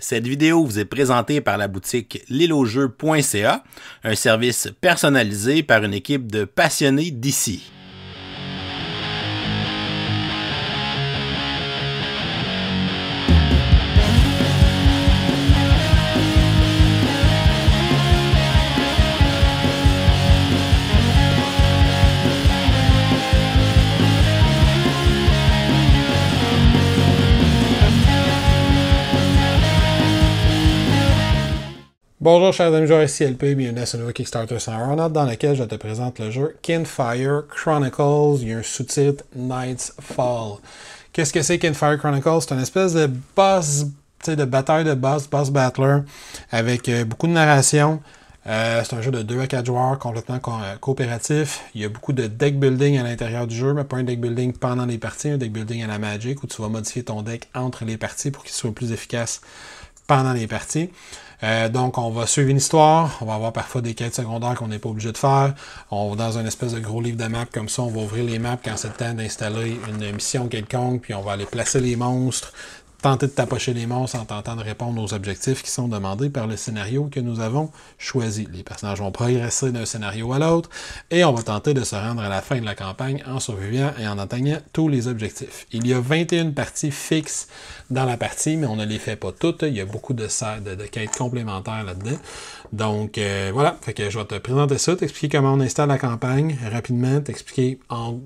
Cette vidéo vous est présentée par la boutique lilojeu.ca, un service personnalisé par une équipe de passionnés d'ici. Bonjour chers amis joueurs L.P. bienvenue à ce nouveau Kickstarter sur Ronald dans lequel je te présente le jeu Kinfire Chronicles, il y a un sous-titre Nights Fall. Qu'est-ce que c'est Kinfire Chronicles? C'est une espèce de boss, de bataille de boss, boss battler, avec euh, beaucoup de narration. Euh, c'est un jeu de 2 à 4 joueurs complètement euh, coopératif. Il y a beaucoup de deck building à l'intérieur du jeu, mais pas un deck building pendant les parties, un deck building à la Magic où tu vas modifier ton deck entre les parties pour qu'il soit plus efficace pendant les parties. Euh, donc, on va suivre une histoire. On va avoir parfois des quêtes secondaires qu'on n'est pas obligé de faire. On va dans un espèce de gros livre de map comme ça. On va ouvrir les maps quand c'est le temps d'installer une mission quelconque. Puis on va aller placer les monstres, tenter de tapocher les monstres en tentant de répondre aux objectifs qui sont demandés par le scénario que nous avons choisi. Les personnages vont progresser d'un scénario à l'autre et on va tenter de se rendre à la fin de la campagne en survivant et en atteignant tous les objectifs. Il y a 21 parties fixes dans la partie, mais on ne les fait pas toutes. Il y a beaucoup de, de quêtes complémentaires là-dedans. Donc euh, voilà, fait que je vais te présenter ça, t'expliquer comment on installe la campagne rapidement, t'expliquer en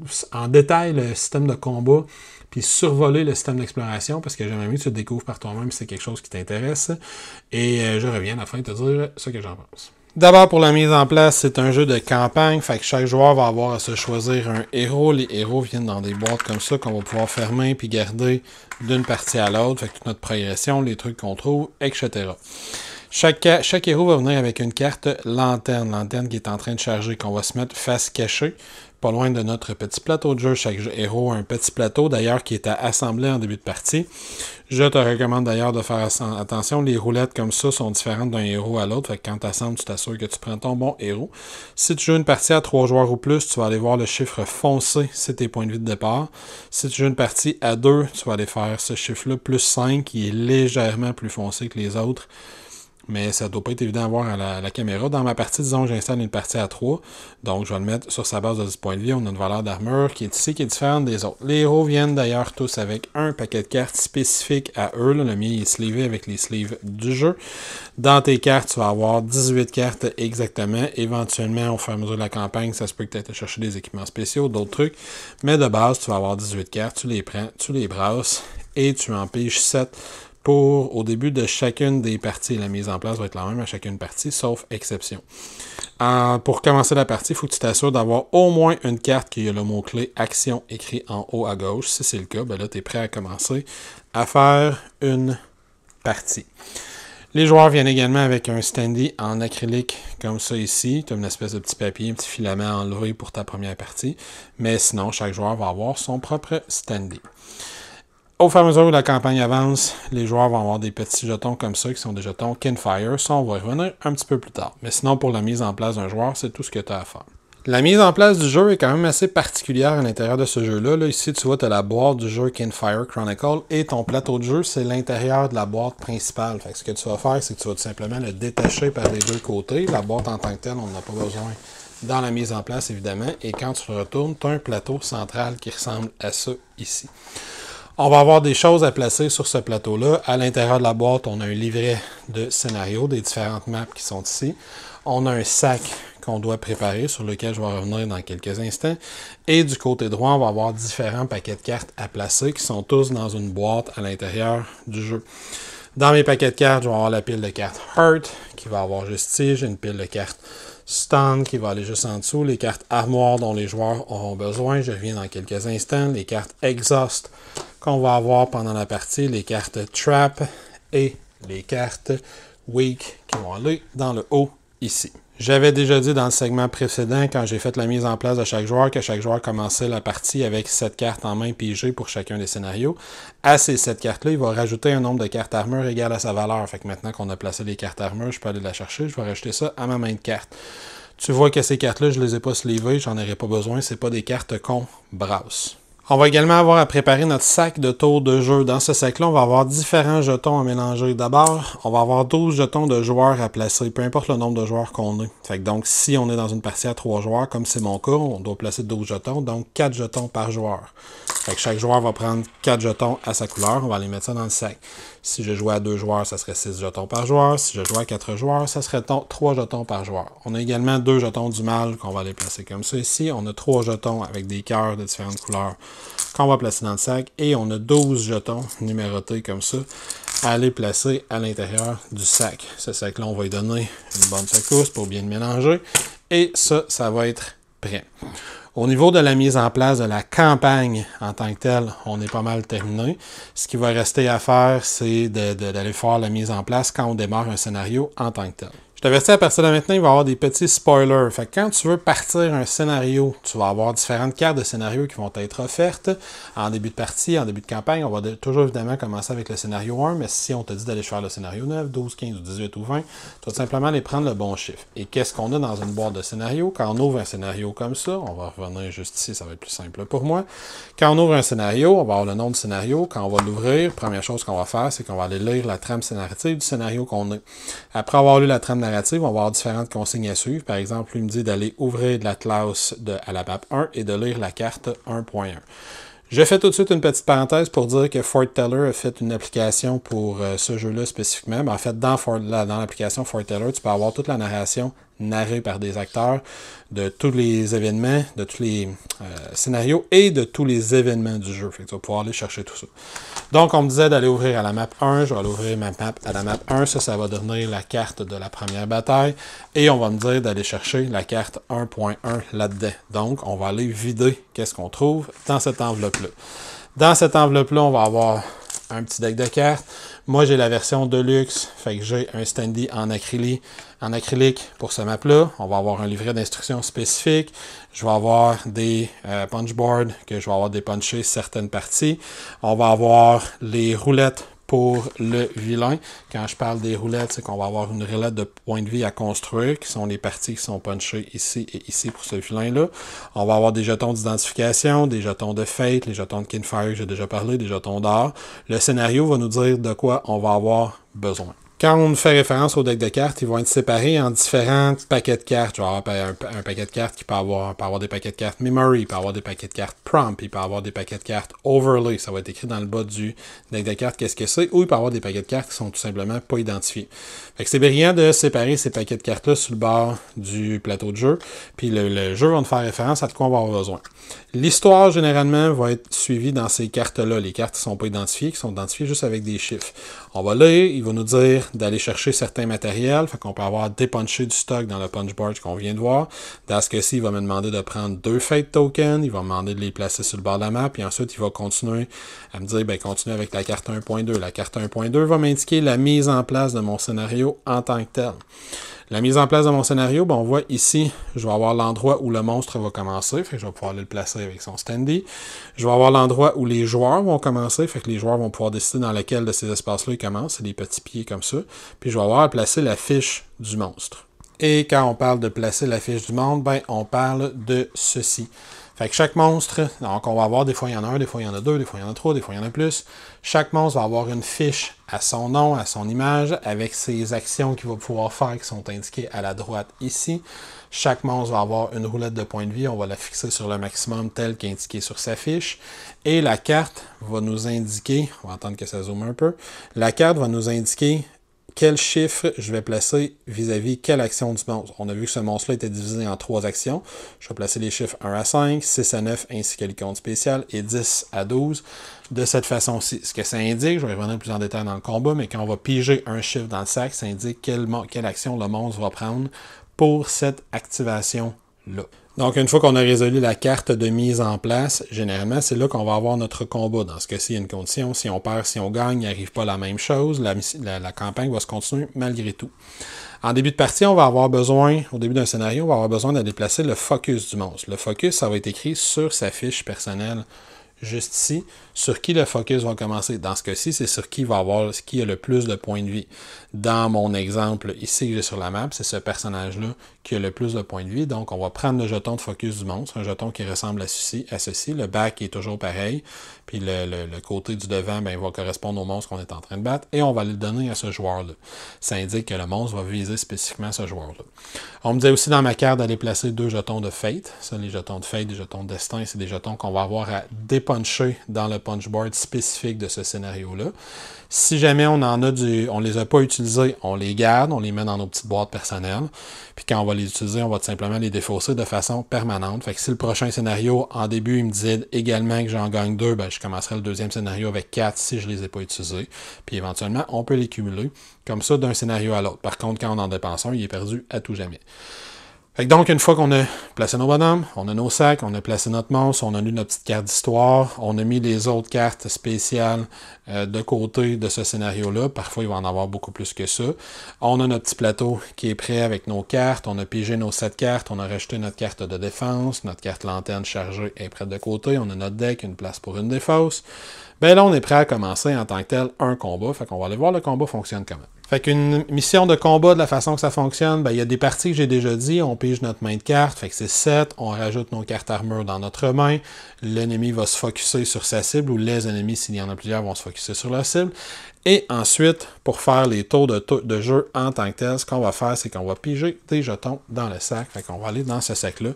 détail le système de combat puis survoler le système d'exploration parce que j'aimerais mieux que tu te découvres par toi-même si c'est quelque chose qui t'intéresse. Et euh, je reviens à fin de te dire ce que j'en pense. D'abord, pour la mise en place, c'est un jeu de campagne, fait que chaque joueur va avoir à se choisir un héros. Les héros viennent dans des boîtes comme ça qu'on va pouvoir fermer puis garder d'une partie à l'autre, fait que toute notre progression, les trucs qu'on trouve, etc. Chaque, chaque héros va venir avec une carte lanterne, lanterne qui est en train de charger, qu'on va se mettre face cachée pas loin de notre petit plateau de jeu. Chaque héros a un petit plateau, d'ailleurs, qui est à assembler en début de partie. Je te recommande d'ailleurs de faire attention. Les roulettes comme ça sont différentes d'un héros à l'autre. Fait que quand tu assembles, tu t'assures que tu prends ton bon héros. Si tu joues une partie à trois joueurs ou plus, tu vas aller voir le chiffre foncé, c'est tes points de vie de départ. Si tu joues une partie à deux, tu vas aller faire ce chiffre-là, plus 5, qui est légèrement plus foncé que les autres mais ça doit pas être évident à voir à la, caméra. Dans ma partie, disons, j'installe une partie à 3, donc je vais le mettre sur sa base de 10 points de vie. On a une valeur d'armure qui est ici, qui est différente des autres. Les héros viennent d'ailleurs tous avec un paquet de cartes spécifiques à eux. Là. Le mien est sleevé avec les sleeves du jeu. Dans tes cartes, tu vas avoir 18 cartes exactement. Éventuellement, au fur et à mesure de la campagne, ça se peut que tu aies chercher des équipements spéciaux, d'autres trucs, mais de base, tu vas avoir 18 cartes, tu les prends, tu les brasses, et tu empêches 7 pour au début de chacune des parties. La mise en place va être la même à chacune partie, sauf exception. Euh, pour commencer la partie, il faut que tu t'assures d'avoir au moins une carte qui a le mot-clé action écrit en haut à gauche. Si c'est le cas, ben là, tu es prêt à commencer à faire une partie. Les joueurs viennent également avec un standee en acrylique comme ça ici. comme une espèce de petit papier, un petit filament enlevé pour ta première partie. Mais sinon, chaque joueur va avoir son propre standy. Au fur et à mesure où la campagne avance, les joueurs vont avoir des petits jetons comme ça, qui sont des jetons Kinfire. Ça, on va y revenir un petit peu plus tard. Mais sinon, pour la mise en place d'un joueur, c'est tout ce que tu as à faire. La mise en place du jeu est quand même assez particulière à l'intérieur de ce jeu-là. Là, ici, tu vois, tu as la boîte du jeu Kinfire Chronicle et ton plateau de jeu, c'est l'intérieur de la boîte principale. Fait ce que tu vas faire, c'est que tu vas tout simplement le détacher par les deux côtés. La boîte en tant que telle, on n'en a pas besoin dans la mise en place, évidemment. Et quand tu retournes, tu as un plateau central qui ressemble à ça ici. On va avoir des choses à placer sur ce plateau-là. À l'intérieur de la boîte, on a un livret de scénarios, des différentes maps qui sont ici. On a un sac qu'on doit préparer, sur lequel je vais revenir dans quelques instants. Et du côté droit, on va avoir différents paquets de cartes à placer qui sont tous dans une boîte à l'intérieur du jeu. Dans mes paquets de cartes, je vais avoir la pile de cartes Heart qui va avoir J'ai une pile de cartes Stand qui va aller juste en dessous, les cartes Armoire dont les joueurs auront besoin, je reviens dans quelques instants, les cartes Exhaust qu'on va avoir pendant la partie, les cartes Trap et les cartes Weak qui vont aller dans le haut ici. J'avais déjà dit dans le segment précédent, quand j'ai fait la mise en place de chaque joueur, que chaque joueur commençait la partie avec 7 cartes en main pigées pour chacun des scénarios. À ces 7 cartes-là, il va rajouter un nombre de cartes armure égal à sa valeur. Fait que maintenant qu'on a placé les cartes armure, je peux aller la chercher, je vais rajouter ça à ma main de carte. Tu vois que ces cartes-là, je ne les ai pas je j'en aurais pas besoin, c'est pas des cartes qu'on brasse. On va également avoir à préparer notre sac de tour de jeu. Dans ce sac-là, on va avoir différents jetons à mélanger. D'abord, on va avoir 12 jetons de joueurs à placer, peu importe le nombre de joueurs qu'on a. donc, si on est dans une partie à 3 joueurs, comme c'est mon cas, on doit placer 12 jetons, donc 4 jetons par joueur chaque joueur va prendre 4 jetons à sa couleur. On va les mettre ça dans le sac. Si je jouais à 2 joueurs, ça serait 6 jetons par joueur. Si je jouais à 4 joueurs, ça serait 3 jetons par joueur. On a également 2 jetons du mal qu'on va les placer comme ça ici. On a 3 jetons avec des cœurs de différentes couleurs qu'on va placer dans le sac. Et on a 12 jetons numérotés comme ça à les placer à l'intérieur du sac. Ce sac-là, on va lui donner une bonne secousse pour bien le mélanger. Et ça, ça va être prêt. Au niveau de la mise en place de la campagne en tant que telle, on est pas mal terminé. Ce qui va rester à faire, c'est d'aller faire la mise en place quand on démarre un scénario en tant que tel t'avertis à partir de maintenant, il va y avoir des petits spoilers. Fait que quand tu veux partir un scénario, tu vas avoir différentes cartes de scénario qui vont être offertes en début de partie, en début de campagne. On va toujours évidemment commencer avec le scénario 1, mais si on te dit d'aller faire le scénario 9, 12, 15 18 ou 20, tu vas simplement aller prendre le bon chiffre. Et qu'est-ce qu'on a dans une boîte de scénario? Quand on ouvre un scénario comme ça, on va revenir juste ici, ça va être plus simple pour moi. Quand on ouvre un scénario, on va avoir le nom du scénario. Quand on va l'ouvrir, première chose qu'on va faire, c'est qu'on va aller lire la trame scénaristique du scénario qu'on a. Après avoir lu la trame on va avoir différentes consignes à suivre. Par exemple, lui me dit d'aller ouvrir la classe de Alabap 1 et de lire la carte 1.1. Je fais tout de suite une petite parenthèse pour dire que Fort Teller a fait une application pour euh, ce jeu-là spécifiquement. Mais en fait, dans, dans l'application Fort Teller, tu peux avoir toute la narration narré par des acteurs de tous les événements, de tous les euh, scénarios et de tous les événements du jeu. Fait que tu pouvoir aller chercher tout ça. Donc, on me disait d'aller ouvrir à la map 1. Je vais aller ouvrir ma map à la map 1. Ça, ça va donner la carte de la première bataille. Et on va me dire d'aller chercher la carte 1.1 là-dedans. Donc, on va aller vider qu'est-ce qu'on trouve dans cette enveloppe-là. Dans cette enveloppe-là, on va avoir un petit deck de cartes. Moi, j'ai la version Deluxe, fait que j'ai un standy en acrylique, en acrylique pour ce map-là. On va avoir un livret d'instructions spécifique. Je vais avoir des euh, punch punchboards que je vais avoir dépunché certaines parties. On va avoir les roulettes pour le vilain. Quand je parle des roulettes, c'est qu'on va avoir une roulette de points de vie à construire, qui sont les parties qui sont punchées ici et ici pour ce vilain-là. On va avoir des jetons d'identification, des jetons de fête, les jetons de kinfire j'ai déjà parlé, des jetons d'or. Le scénario va nous dire de quoi on va avoir besoin. Quand on fait référence au deck de cartes, ils vont être séparés en différents paquets de cartes. Tu vas avoir un, paquet de cartes qui peut avoir, avoir des paquets de cartes Memory, il peut avoir des paquets de cartes Prompt, il peut avoir des paquets de cartes Overlay. Ça va être écrit dans le bas du deck de cartes qu'est-ce que c'est. Ou il peut avoir des paquets de cartes qui sont tout simplement pas identifiés. Fait que c'est brillant de séparer ces paquets de cartes-là sur le bord du plateau de jeu. Puis le, jeu va nous faire référence à de quoi on va avoir besoin. L'histoire, généralement, va être suivie dans ces cartes-là. Les cartes qui sont pas identifiées, qui sont identifiées juste avec des chiffres. On va lire, il va nous dire d'aller chercher certains matériels. Fait qu'on peut avoir dépunché du stock dans le punch board qu'on vient de voir. Dans ce cas-ci, il va me demander de prendre deux fate tokens. Il va me demander de les placer sur le bord de la map. Puis ensuite, il va continuer à me dire, ben, continue avec la carte 1.2. La carte 1.2 va m'indiquer la mise en place de mon scénario en tant que tel. La mise en place de mon scénario, ben, on voit ici, je vais avoir l'endroit où le monstre va commencer, fait que je vais pouvoir le placer avec son standy. Je vais avoir l'endroit où les joueurs vont commencer, fait que les joueurs vont pouvoir décider dans lequel de ces espaces-là ils commencent, c'est des petits pieds comme ça. Puis je vais avoir à placer la fiche du monstre. Et quand on parle de placer la fiche du monde, ben on parle de ceci. Fait que chaque monstre, donc on va avoir des fois il y en a un, des fois il y en a deux, des fois il y en a trois, des fois il y en a plus. Chaque monstre va avoir une fiche à son nom, à son image, avec ses actions qu'il va pouvoir faire qui sont indiquées à la droite ici. Chaque monstre va avoir une roulette de point de vie, on va la fixer sur le maximum tel qu'indiqué sur sa fiche. Et la carte va nous indiquer, on va attendre que ça zoome un peu, la carte va nous indiquer quel chiffre je vais placer vis-à-vis quelle action du monstre. On a vu que ce monstre-là était divisé en trois actions. Je vais placer les chiffres 1 à 5, 6 à 9, ainsi que les compte spécial, et 10 à 12 de cette façon-ci. Ce que ça indique, je vais revenir plus en détail dans le combat, mais quand on va piger un chiffre dans le sac, ça indique quelle action le monstre va prendre pour cette activation-là. Donc, une fois qu'on a résolu la carte de mise en place, généralement, c'est là qu'on va avoir notre combat. Dans ce cas-ci, il y a une condition. Si on perd, si on gagne, il n'y arrive pas la même chose. La, campagne va se continuer malgré tout. En début de partie, on va avoir besoin, au début d'un scénario, on va avoir besoin de déplacer le focus du monstre. Le focus, ça va être écrit sur sa fiche personnelle juste ici, sur qui le focus va commencer. Dans ce cas-ci, c'est sur qui va avoir, qui a le plus de points de vie. Dans mon exemple ici que j'ai sur la map, c'est ce personnage-là qui a le plus de points de vie. Donc, on va prendre le jeton de focus du monstre, un jeton qui ressemble à ceci, à ceci. Le back est toujours pareil. Puis le, côté du devant, bien, va correspondre au monstre qu'on est en train de battre. Et on va le donner à ce joueur-là. Ça indique que le monstre va viser spécifiquement ce joueur-là. On me disait aussi dans ma carte d'aller placer deux jetons de fate. Ça, les jetons de fate, des jetons de destin, c'est des jetons qu'on va avoir à déposer dans le punchboard spécifique de ce scénario-là. Si jamais on en a du, on les a pas utilisés, on les garde, on les met dans nos petites boîtes personnelles. Puis quand on va les utiliser, on va tout simplement les défausser de façon permanente. Fait que si le prochain scénario, en début, il me dit également que j'en gagne deux, ben, je commencerai le deuxième scénario avec quatre si je les ai pas utilisés. Puis éventuellement, on peut les cumuler comme ça d'un scénario à l'autre. Par contre, quand on en dépense un, il est perdu à tout jamais donc, une fois qu'on a placé nos bonhommes, on a nos sacs, on a placé notre monstre, on a lu notre petite carte d'histoire, on a mis les autres cartes spéciales euh, de côté de ce scénario-là. Parfois, il va en avoir beaucoup plus que ça. On a notre petit plateau qui est prêt avec nos cartes. On a pigé nos sept cartes. On a rejeté notre carte de défense. Notre carte lanterne chargée est prête de côté. On a notre deck, une place pour une défausse. Ben là, on est prêt à commencer en tant que tel un combat. Fait qu'on va aller voir le combat fonctionne comment. Fait qu'une mission de combat, de la façon que ça fonctionne, ben, il y a des parties que j'ai déjà dit, on pige notre main de carte, fait que c'est 7, on rajoute nos cartes armure dans notre main, l'ennemi va se focusser sur sa cible, ou les ennemis, s'il y en a plusieurs, vont se focusser sur la cible. Et ensuite, pour faire les tours de, de jeu en tant que tel, ce qu'on va faire, c'est qu'on va piger des jetons dans le sac. Fait qu'on va aller dans ce sac-là.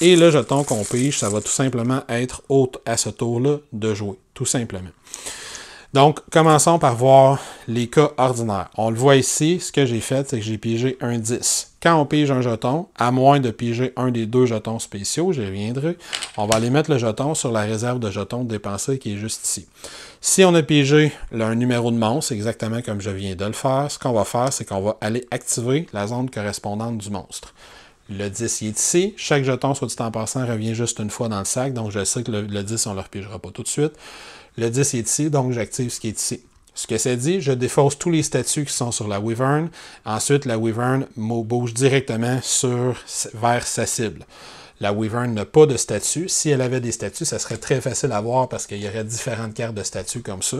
Et le jeton qu'on pige, ça va tout simplement être haute à ce tour-là de jouer. Tout simplement. Donc, commençons par voir les cas ordinaires. On le voit ici, ce que j'ai fait, c'est que j'ai piégé un 10. Quand on pige un jeton, à moins de piger un des deux jetons spéciaux, je reviendrai, on va aller mettre le jeton sur la réserve de jetons dépensés qui est juste ici. Si on a piégé un numéro de monstre, exactement comme je viens de le faire, ce qu'on va faire, c'est qu'on va aller activer la zone correspondante du monstre. Le 10 est ici. Chaque jeton, soit dit en passant, revient juste une fois dans le sac, donc je sais que le, le 10, on ne le repigera pas tout de suite. Le 10 est ici, donc j'active ce qui est ici. Ce que ça dit, je défausse tous les statuts qui sont sur la Wyvern. Ensuite, la Wyvern bouge directement sur, vers sa cible. La Wyvern n'a pas de statut. Si elle avait des statuts, ça serait très facile à voir parce qu'il y aurait différentes cartes de statut comme ça.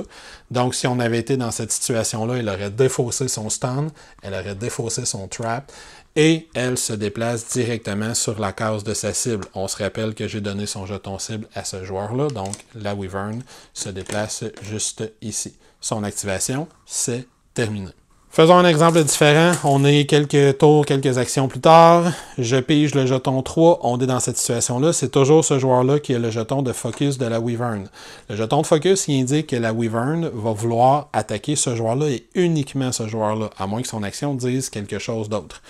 Donc, si on avait été dans cette situation-là, elle aurait défaussé son stand, elle aurait défaussé son trap et elle se déplace directement sur la case de sa cible. On se rappelle que j'ai donné son jeton cible à ce joueur-là, donc la Wyvern se déplace juste ici. Son activation, c'est terminé. Faisons un exemple différent. On est quelques tours, quelques actions plus tard. Je pige le jeton 3. On est dans cette situation-là. C'est toujours ce joueur-là qui a le jeton de focus de la Wyvern. Le jeton de focus, il indique que la Wyvern va vouloir attaquer ce joueur-là et uniquement ce joueur-là, à moins que son action dise quelque chose d'autre.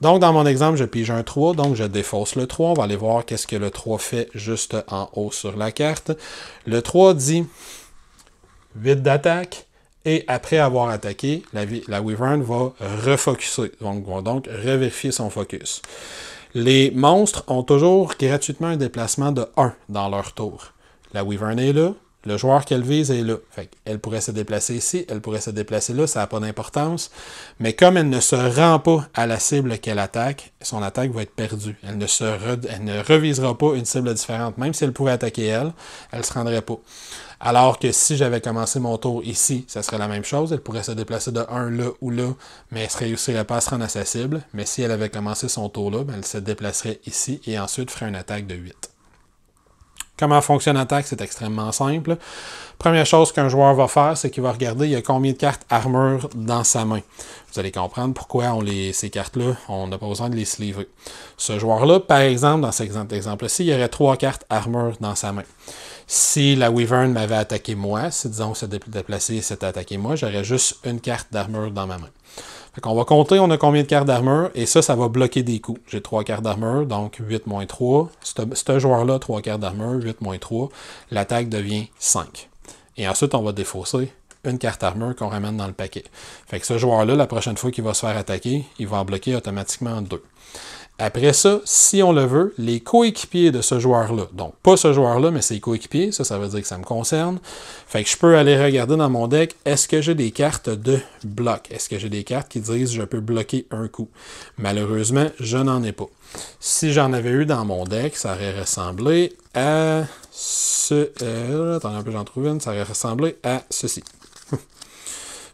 Donc, dans mon exemple, je pige un 3, donc je défausse le 3. On va aller voir qu'est-ce que le 3 fait juste en haut sur la carte. Le 3 dit vite d'attaque, et après avoir attaqué, la, la Wyvern va refocuser, donc va donc revérifier son focus. Les monstres ont toujours gratuitement un déplacement de 1 dans leur tour. La Wyvern est là, le joueur qu'elle vise est là. elle pourrait se déplacer ici, elle pourrait se déplacer là, ça n'a pas d'importance. Mais comme elle ne se rend pas à la cible qu'elle attaque, son attaque va être perdue. Elle ne, se elle ne revisera pas une cible différente. Même si elle pouvait attaquer elle, elle ne se rendrait pas. Alors que si j'avais commencé mon tour ici, ça serait la même chose. Elle pourrait se déplacer de 1 là ou là, mais elle ne réussirait pas à se rendre à Mais si elle avait commencé son tour là, ben, elle se déplacerait ici et ensuite ferait une attaque de 8. Comment fonctionne l'attaque? C'est extrêmement simple. Première chose qu'un joueur va faire, c'est qu'il va regarder il y a combien de cartes armure dans sa main. Vous allez comprendre pourquoi on les, ces cartes-là, on n'a pas besoin de les sliver. Ce joueur-là, par exemple, dans cet exemple-ci, il y aurait trois cartes armure dans sa main. Si la Wyvern m'avait attaqué moi, si disons c'était déplacé et s'était attaqué moi, j'aurais juste une carte d'armure dans ma main. Fait qu'on va compter, on a combien de cartes d'armure, et ça, ça va bloquer des coups. J'ai trois cartes d'armure, donc 8 moins 3. Ce joueur-là, trois cartes d'armure, 8 moins 3. L'attaque devient 5. Et ensuite, on va défausser une carte d'armure qu'on ramène dans le paquet. Fait que ce joueur-là, la prochaine fois qu'il va se faire attaquer, il va en bloquer automatiquement deux. Après ça, si on le veut, les coéquipiers de ce joueur-là, donc pas ce joueur-là, mais ses coéquipiers, ça, ça veut dire que ça me concerne. Fait que je peux aller regarder dans mon deck, est-ce que j'ai des cartes de bloc? Est-ce que j'ai des cartes qui disent je peux bloquer un coup? Malheureusement, je n'en ai pas. Si j'en avais eu dans mon deck, ça aurait ressemblé à ce... Euh, attendez un peu, j'en trouve une. Ça aurait ressemblé à ceci.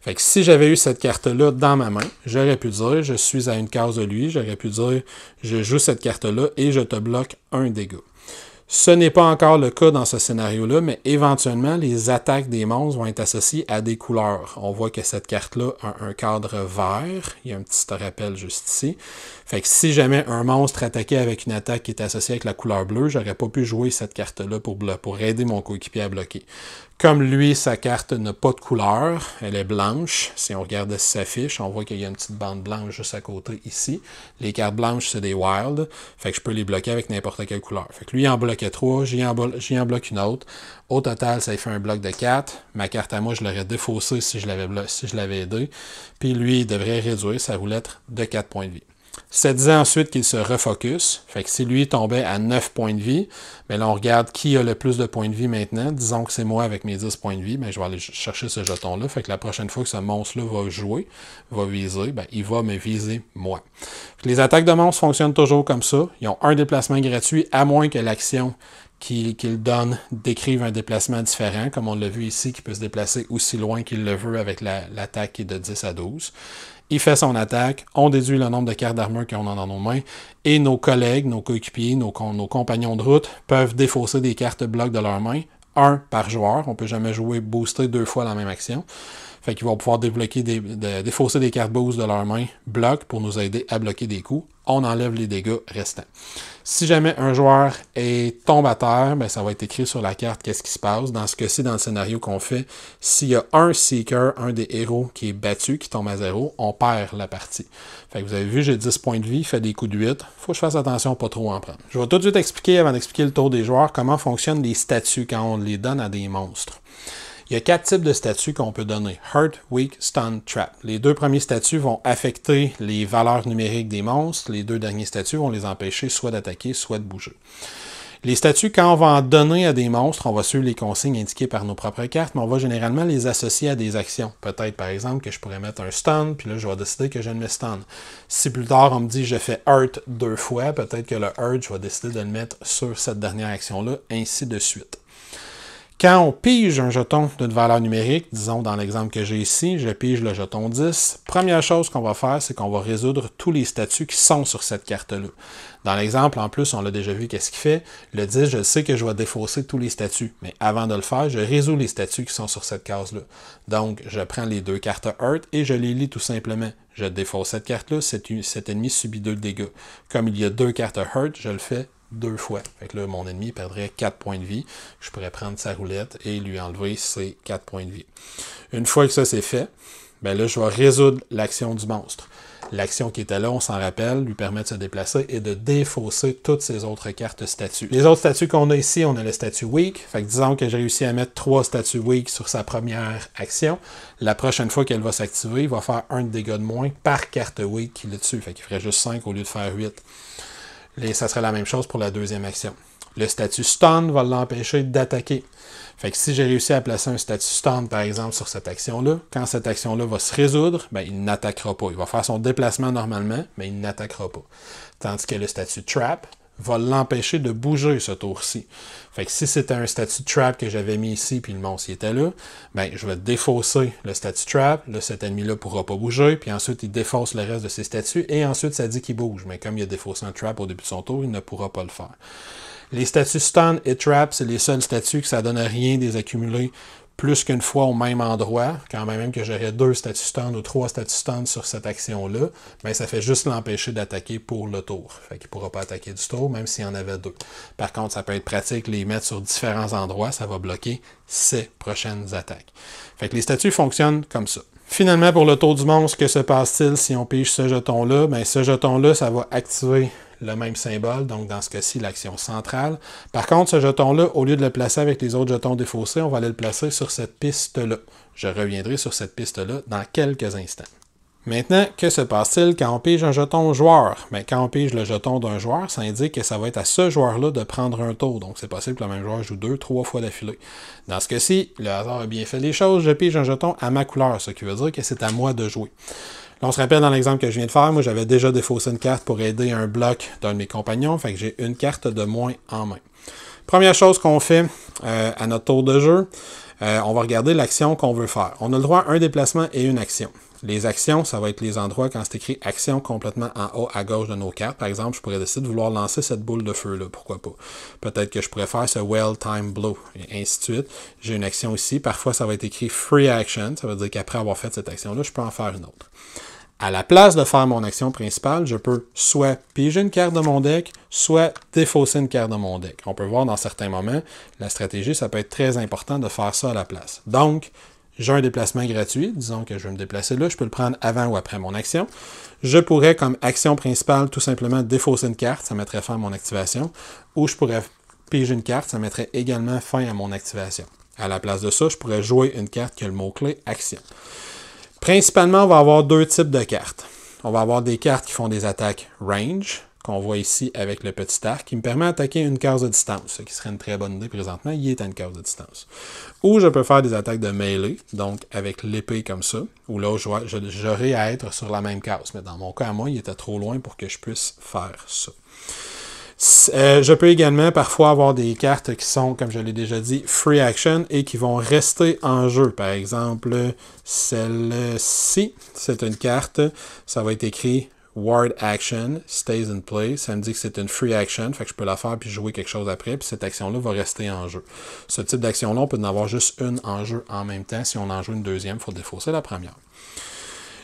Fait que si j'avais eu cette carte-là dans ma main, j'aurais pu dire je suis à une case de lui, j'aurais pu dire je joue cette carte-là et je te bloque un dégât. Ce n'est pas encore le cas dans ce scénario-là, mais éventuellement, les attaques des monstres vont être associées à des couleurs. On voit que cette carte-là a un cadre vert. Il y a un petit rappel juste ici. Fait que si jamais un monstre attaquait avec une attaque qui est associée avec la couleur bleue, j'aurais pas pu jouer cette carte-là pour, pour aider mon coéquipier à bloquer. Comme lui, sa carte n'a pas de couleur, elle est blanche. Si on regarde sa fiche, on voit qu'il y a une petite bande blanche juste à côté ici. Les cartes blanches, c'est des wilds, fait que je peux les bloquer avec n'importe quelle couleur. Fait que lui, il en bloquait trois, j'y en, bloque une autre. Au total, ça fait un bloc de quatre. Ma carte à moi, je l'aurais défaussée si je l'avais si aidé. Puis lui, il devrait réduire sa roulette de quatre points de vie. Ça disait ensuite qu'il se refocus. Fait que si lui tombait à 9 points de vie, mais ben là on regarde qui a le plus de points de vie maintenant. Disons que c'est moi avec mes 10 points de vie, mais ben je vais aller chercher ce jeton-là. Fait que la prochaine fois que ce monstre-là va jouer, va viser, ben il va me viser moi. Les attaques de monstres fonctionnent toujours comme ça. Ils ont un déplacement gratuit, à moins que l'action qu'il donne décrive un déplacement différent, comme on l'a vu ici, qui peut se déplacer aussi loin qu'il le veut avec l'attaque qui est de 10 à 12 il fait son attaque, on déduit le nombre de cartes d'armure qu'on a dans nos mains, et nos collègues, nos coéquipiers, nos, compagnons de route peuvent défausser des cartes blocs de leurs mains, un par joueur, on peut jamais jouer booster deux fois la même action. Fait qu'ils vont pouvoir débloquer des, défausser des cartes boost de leurs mains, bloc pour nous aider à bloquer des coups. On enlève les dégâts restants. Si jamais un joueur est tombe à terre, ben, ça va être écrit sur la carte qu'est-ce qui se passe. Dans ce cas-ci, dans le scénario qu'on fait, s'il y a un Seeker, un des héros qui est battu, qui tombe à zéro, on perd la partie. Fait que vous avez vu, j'ai 10 points de vie, il fait des coups de 8. Faut que je fasse attention, à pas trop en prendre. Je vais tout de suite expliquer, avant d'expliquer le tour des joueurs, comment fonctionnent les statuts quand on les donne à des monstres. Il y a quatre types de statuts qu'on peut donner. Hurt, Weak, Stun, Trap. Les deux premiers statuts vont affecter les valeurs numériques des monstres. Les deux derniers statuts vont les empêcher soit d'attaquer, soit de bouger. Les statuts, quand on va en donner à des monstres, on va suivre les consignes indiquées par nos propres cartes, mais on va généralement les associer à des actions. Peut-être, par exemple, que je pourrais mettre un stun, puis là, je vais décider que je ne mets stun. Si plus tard, on me dit je fais hurt deux fois, peut-être que le hurt, je vais décider de le mettre sur cette dernière action-là, ainsi de suite. Quand on pige un jeton d'une valeur numérique, disons dans l'exemple que j'ai ici, je pige le jeton 10, première chose qu'on va faire, c'est qu'on va résoudre tous les statuts qui sont sur cette carte-là. Dans l'exemple, en plus, on l'a déjà vu, qu'est-ce qu'il fait? Le 10, je sais que je vais défausser tous les statuts, mais avant de le faire, je résous les statuts qui sont sur cette case-là. Donc, je prends les deux cartes Hurt et je les lis tout simplement. Je défausse cette carte-là, cet ennemi subit deux dégâts. Comme il y a deux cartes Hurt, je le fais deux fois. Fait là, mon ennemi perdrait 4 points de vie. Je pourrais prendre sa roulette et lui enlever ses 4 points de vie. Une fois que ça c'est fait, ben là, je vais résoudre l'action du monstre. L'action qui était là, on s'en rappelle, lui permet de se déplacer et de défausser toutes ses autres cartes statuts. Les autres statuts qu'on a ici, on a le statut weak. Fait disons que j'ai réussi à mettre trois statuts weak sur sa première action. La prochaine fois qu'elle va s'activer, il va faire un dégât de moins par carte weak qui a dessus. Fait qu'il ferait juste 5 au lieu de faire 8. Et ça serait la même chose pour la deuxième action. Le statut stun va l'empêcher d'attaquer. Fait que si j'ai réussi à placer un statut stun, par exemple, sur cette action-là, quand cette action-là va se résoudre, ben, il n'attaquera pas. Il va faire son déplacement normalement, mais il n'attaquera pas. Tandis que le statut trap, va l'empêcher de bouger ce tour-ci. Fait que si c'était un statut trap que j'avais mis ici, puis le monstre était là, ben je vais défausser le statut trap, là cet ennemi-là pourra pas bouger, puis ensuite il défausse le reste de ses statuts, et ensuite ça dit qu'il bouge, mais comme il a défaussé un trap au début de son tour, il ne pourra pas le faire. Les statuts stun et trap, c'est les seuls statuts que ça donne à rien des accumulés plus qu'une fois au même endroit, quand même que j'aurais deux statues stun ou trois statut stun sur cette action-là, mais ben, ça fait juste l'empêcher d'attaquer pour le tour. Fait qu'il ne pourra pas attaquer du tour, même s'il y en avait deux. Par contre, ça peut être pratique, les mettre sur différents endroits, ça va bloquer ses prochaines attaques. Fait que les statuts fonctionnent comme ça. Finalement, pour le tour du monstre, que se passe-t-il si on pige ce jeton-là? Ben, ce jeton-là, ça va activer le même symbole, donc dans ce cas-ci, l'action centrale. Par contre, ce jeton-là, au lieu de le placer avec les autres jetons défaussés, on va aller le placer sur cette piste-là. Je reviendrai sur cette piste-là dans quelques instants. Maintenant, que se passe-t-il quand on pige un jeton joueur? Mais ben, quand on pige le jeton d'un joueur, ça indique que ça va être à ce joueur-là de prendre un tour. Donc, c'est possible que le même joueur joue deux, trois fois d'affilée. Dans ce cas-ci, le hasard a bien fait les choses. Je pige un jeton à ma couleur, ce qui veut dire que c'est à moi de jouer on se rappelle dans l'exemple que je viens de faire, moi j'avais déjà défaussé une carte pour aider un bloc d'un de mes compagnons, fait que j'ai une carte de moins en main. Première chose qu'on fait euh, à notre tour de jeu, euh, on va regarder l'action qu'on veut faire. On a le droit à un déplacement et une action. Les actions, ça va être les endroits quand c'est écrit action complètement en haut à gauche de nos cartes. Par exemple, je pourrais décider de vouloir lancer cette boule de feu-là, pourquoi pas. Peut-être que je pourrais faire ce well time blow, et ainsi de suite. J'ai une action ici. Parfois, ça va être écrit free action. Ça veut dire qu'après avoir fait cette action-là, je peux en faire une autre. À la place de faire mon action principale, je peux soit piger une carte de mon deck, soit défausser une carte de mon deck. On peut voir dans certains moments, la stratégie, ça peut être très important de faire ça à la place. Donc, j'ai un déplacement gratuit, disons que je vais me déplacer là, je peux le prendre avant ou après mon action. Je pourrais, comme action principale, tout simplement défausser une carte, ça mettrait fin à mon activation, ou je pourrais piger une carte, ça mettrait également fin à mon activation. À la place de ça, je pourrais jouer une carte qui a le mot-clé action. Principalement, on va avoir deux types de cartes. On va avoir des cartes qui font des attaques range, qu'on voit ici avec le petit arc, qui me permet d'attaquer une case de distance, ce qui serait une très bonne idée présentement, il est à une case de distance. Ou je peux faire des attaques de mêlée, donc avec l'épée comme ça, ou là, j'aurais à être sur la même case. Mais dans mon cas, à moi, il était trop loin pour que je puisse faire ça. Euh, je peux également parfois avoir des cartes qui sont, comme je l'ai déjà dit, free action et qui vont rester en jeu. Par exemple, celle-ci, c'est une carte, ça va être écrit Ward Action, Stays in Play. Ça me dit que c'est une free action, fait que je peux la faire puis jouer quelque chose après, puis cette action-là va rester en jeu. Ce type d'action-là, on peut en avoir juste une en jeu en même temps. Si on en joue une deuxième, il faut défausser la première.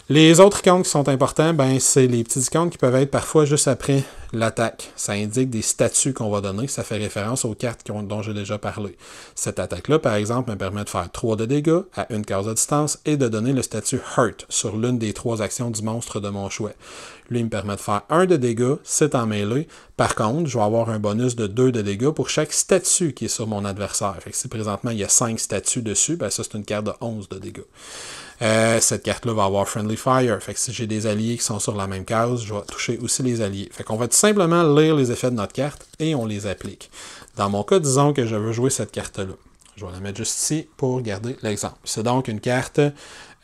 Les autres icônes qui sont importants, ben, c'est les petits icônes qui peuvent être parfois juste après l'attaque. Ça indique des statuts qu'on va donner. Ça fait référence aux cartes dont j'ai déjà parlé. Cette attaque-là, par exemple, me permet de faire 3 de dégâts à une case à distance et de donner le statut Hurt sur l'une des trois actions du monstre de mon choix. Lui, me permet de faire 1 de dégâts, c'est en mêlée. Par contre, je vais avoir un bonus de 2 de dégâts pour chaque statut qui est sur mon adversaire. Fait que si présentement il y a 5 statuts dessus, ben, ça c'est une carte de 11 de dégâts. Euh, cette carte-là va avoir Friendly Fire. Fait que si j'ai des alliés qui sont sur la même case, je vais toucher aussi les alliés. Fait qu'on va simplement lire les effets de notre carte et on les applique. Dans mon cas, disons que je veux jouer cette carte-là. Je vais la mettre juste ici pour garder l'exemple. C'est donc une carte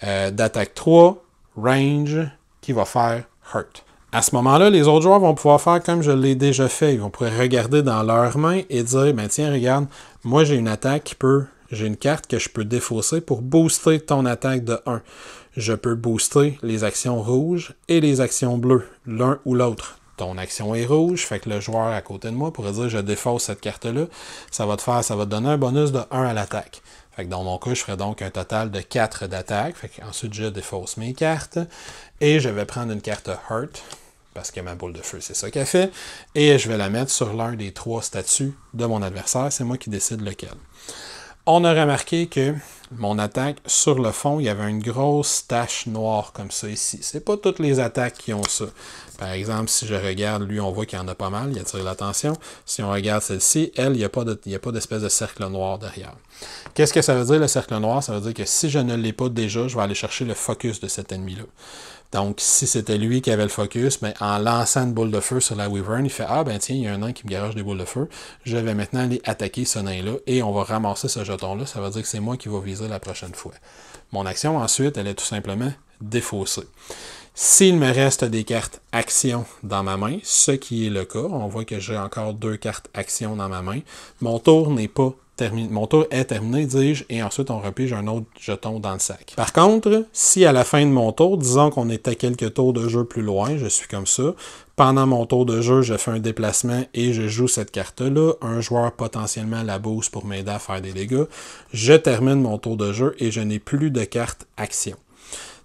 euh, d'attaque 3, range, qui va faire hurt. À ce moment-là, les autres joueurs vont pouvoir faire comme je l'ai déjà fait. Ils vont pouvoir regarder dans leur main et dire, ben tiens, regarde, moi j'ai une attaque qui peut, j'ai une carte que je peux défausser pour booster ton attaque de 1. Je peux booster les actions rouges et les actions bleues, l'un ou l'autre ton action est rouge, fait que le joueur à côté de moi pourrait dire je défausse cette carte-là, ça va te faire, ça va te donner un bonus de 1 à l'attaque. Fait dans mon cas, je ferai donc un total de 4 d'attaque. ensuite, je défausse mes cartes. Et je vais prendre une carte Heart, parce que ma boule de feu, c'est ça qu'elle fait. Et je vais la mettre sur l'un des trois statuts de mon adversaire. C'est moi qui décide lequel. On a remarqué que mon attaque, sur le fond, il y avait une grosse tache noire comme ça ici. C'est pas toutes les attaques qui ont ça. Par exemple, si je regarde, lui, on voit qu'il y en a pas mal, il a attire l'attention. Si on regarde celle-ci, elle, il n'y a pas d'espèce de, cercle noir derrière. Qu'est-ce que ça veut dire, le cercle noir? Ça veut dire que si je ne l'ai pas déjà, je vais aller chercher le focus de cet ennemi-là. Donc, si c'était lui qui avait le focus, mais en lançant une boule de feu sur la Wyvern, il fait Ah, ben tiens, il y a un nain qui me garage des boules de feu. Je vais maintenant aller attaquer ce nain-là et on va ramasser ce jeton-là. Ça veut dire que c'est moi qui vais viser la prochaine fois. Mon action, ensuite, elle est tout simplement défaussée. S'il me reste des cartes action dans ma main, ce qui est le cas, on voit que j'ai encore deux cartes action dans ma main, mon tour n'est pas terminé. Mon tour est terminé, dis-je, et ensuite on repige un autre jeton dans le sac. Par contre, si à la fin de mon tour, disons qu'on était à quelques tours de jeu plus loin, je suis comme ça, pendant mon tour de jeu, je fais un déplacement et je joue cette carte-là. Un joueur potentiellement la bourse pour m'aider à faire des dégâts. Je termine mon tour de jeu et je n'ai plus de carte action.